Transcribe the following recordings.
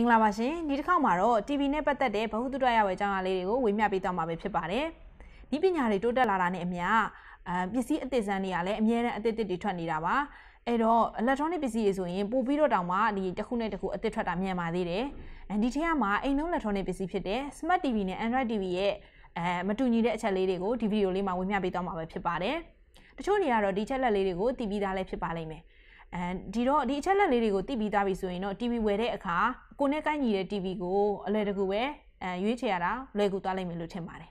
င်္ဂလာပါရှင်ဒီတစ်ခေါက်မှာတော့ TV နဲ့ပတ်သက်တဲ့ဘ ഹു တုတ္တရဝဲအကြောင်းအရာလေးတွေကိုဝေမျှပေးသွားမှာပဲဖြစ်ပါတယ်ဒီပညာတွေတိုးတက်လာတာနဲ့အမျှအပစ္စည်းအသစ်စမ်းတွေကလည်းအများနဲ့အသစ်တွေထွက်နေတာပါအဲ့တော့ electronic ပစ္စည်းတွေဆိုရင်ပို့ပြီးတော့တောင်မှဒီတစ်ခုနဲ့တစ်ခုအသစ်ထွက်တာမြန်ပါသေးတယ်ဒီထက်မှအိမ်လုံး electronic ပစ္စည်းဖြစ်တဲ့ smart TV နဲ့ android TV ရဲ့အဲမတူညီတဲ့အချက်လေးတွေကိုဒီဗီဒီယိုလေးမှာဝေမျှပေးသွားမှာပဲဖြစ်ပါတယ်တချို့နေရာတော့ဒီချက်လက်လေးတွေကိုတည်ပြီးသားလည်းဖြစ်ပါလိမ့်မယ်အဲဒီတော့ဒီအချက် လက်လေးတွေကိုသိပြီးသားပြီဆိုရင်တော့ TV ဝယ်တဲ့အခါကိုနဲ့ကိုင်းညီတဲ့ TV ကိုအလွယ်တကူပဲအဲရွေးချယ်ရတာလွယ်ကူသွားလိမ့်မယ်လို့ထင်ပါတယ်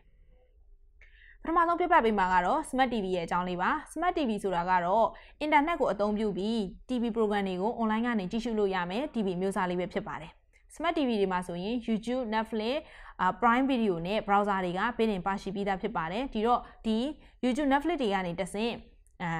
ပထမဆုံးပြပြပေးမှာကတော့ Smart TV ရဲ့အကြောင်းလေးပါ Smart TV ဆိုတာကတော့အင်တာနက်ကိုအသုံးပြုပြီး TV program တွေကို online ကနေကြည့်ရှုလို့ရမယ် TV မျိုးစားလေးပဲဖြစ်ပါတယ် Smart TV တွေမှာဆိုရင် YouTube, Netflix, Prime Video နဲ့ browser တွေကပေးတင်ပါရှိပြီးသားဖြစ်ပါတယ်ဒီတော့ဒီ YouTube, Netflix တွေကနေတဆင့်အဲ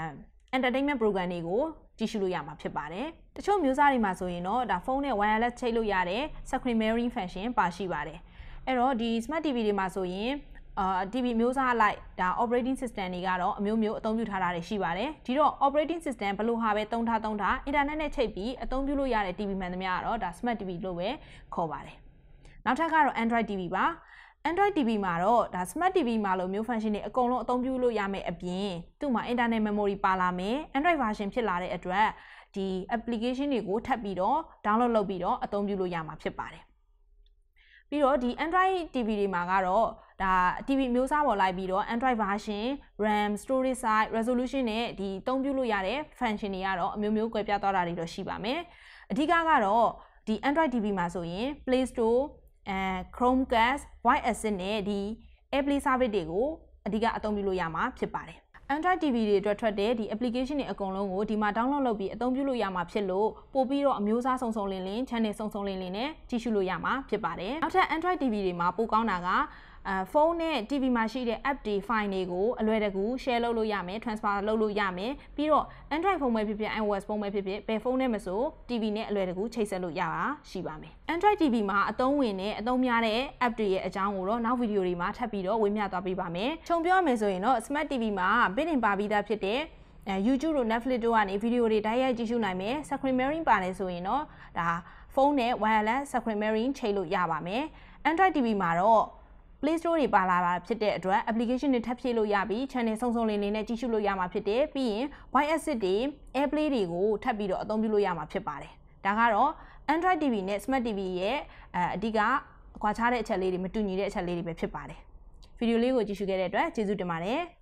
entertainment program တွေကိုကြည့်ရှုလို့ရမှာဖြစ်ပါတယ်။တချို့မျိုးစားတွေမှာဆိုရင်တော့ဒါဖုန်းနဲ့ wireless ချိတ်လို့ရတဲ့ screen mirroring function ပါရှိပါတယ်။အဲ့တော့ဒီ smart TV တွေမှာဆိုရင်အာ TV မျိုးစားလိုက်ဒါ operating system တွေကတော့အမျိုးမျိုးအသုံးပြုထားတာတွေရှိပါတယ်။ဒီတော့ operating system ဘလို့ဟာပဲသုံးထားသုံးထား internet နဲ့ချိတ်ပြီးအသုံးပြုလို့ရတဲ့ TV မှန်သမျှကတော့ဒါ smart TV လို့ပဲခေါ်ပါတယ်။နောက်ထပ်ကတော့ Android TV ပါ။ Android TV မှာတော့ဒါ Smart TV မှာလိုမျိုး function တွေအကုန်လုံးအသုံးပြုလို့ရမယ်အပြင်သူ့မှာ internal memory ပါလာမယ် Android version ဖြစ်လာတဲ့အတွက်ဒီ application တွေကိုထပ်ပြီးတော့ download လုပ်ပြီးတော့အသုံးပြုလို့ရမှာဖြစ်ပါတယ်ပြီးတော့ဒီ Android TV တွေမှာကတော့ဒါ TV မျိုးစားပေါ်လိုက်ပြီးတော့ Android version, RAM, storage size, resolution နဲ့ဒီအသုံးပြုလို့ရတဲ့ function တွေကတော့အမျိုးမျိုးကွဲပြားသွားတာတွေတော့ရှိပါမယ်အဓိကကတော့ဒီ Android TV မှာဆိုရင် Play Store အဲ Chromecast, Voice Assist နဲ့ဒီ Apple Service တွေကိုအဓိကအသုံးပြုလို့ရမှာဖြစ်ပါတယ်။ Android TV တွေအတွက်ထွက်တဲ့ဒီ application တွေအကုန်လုံးကိုဒီမှာ download လုပ်ပြီးအသုံးပြုလို့ရမှာဖြစ်လို့ပို့ပြီးတော့အမျိုးအစားစုံစုံလင်လင် channel စုံစုံလင်လင်နဲ့ကြည့်ရှုလို့ရမှာဖြစ်ပါတယ်။နောက်ထပ် Android TV တွေမှာပိုကောင်းတာကအဲဖုန်းနဲ့ TV မှာရှိတဲ့ app တွေ file တွေကိုအလွယ်တကူ share လုပ်လို့ရမယ် transfer လုပ်လို့ရမယ်ပြီးတော့ Android ဖုန်းပဲဖြစ်ဖြစ် iOS ဖုန်းပဲဖြစ်ဖြစ်ဘယ်ဖုန်းနဲ့မဆို TV နဲ့အလွယ်တကူချိတ်ဆက်လို့ရတာရှိပါမယ် Android TV မှာအသုံးဝင်တဲ့အသုံးများတဲ့ app တွေရဲ့အကြောင်းကိုတော့နောက်ဗီဒီယိုတွေမှာထပ်ပြီးတော့ဝေမျှသွားပေးပါမယ်ခြုံပြောရမယ်ဆိုရင်တော့ Smart TV မှာ built-in ပါပြီးသားဖြစ်တဲ့အဲ YouTube တို့ Netflix တို့ကနေဗီဒီယိုတွေတိုက်ရိုက်ကြည့်ရှုနိုင်မယ် Screen Mirroring ပါတယ်ဆိုရင်တော့ဒါဖုန်းနဲ့ wireless Screen Mirroring ချိန်လို့ရပါမယ် Android TV မှာတော့ Play Store တွေပါလာတာဖြစ်တဲ့အတွက် application တွေထပ်ဖြည့်လို့ရပြီး channel စုံစုံလင်လင်နဲ့ကြည့်ရှုလို့ရမှာဖြစ်တယ်။ပြီးရင် Wi-Fi တွေ AirPlay တွေကိုထပ်ပြီးတော့အသုံးပြုလို့ရမှာဖြစ်ပါတယ်။ဒါကတော့ Android TV နဲ့ Smart TV ရဲ့အအဓိကကွာခြားတဲ့အချက်လေးတွေမတူညီတဲ့အချက်လေးတွေပဲဖြစ်ပါတယ်။ဗီဒီယိုလေးကိုကြည့်ရှုခဲ့တဲ့အတွက်ကျေးဇူးတင်ပါတယ်။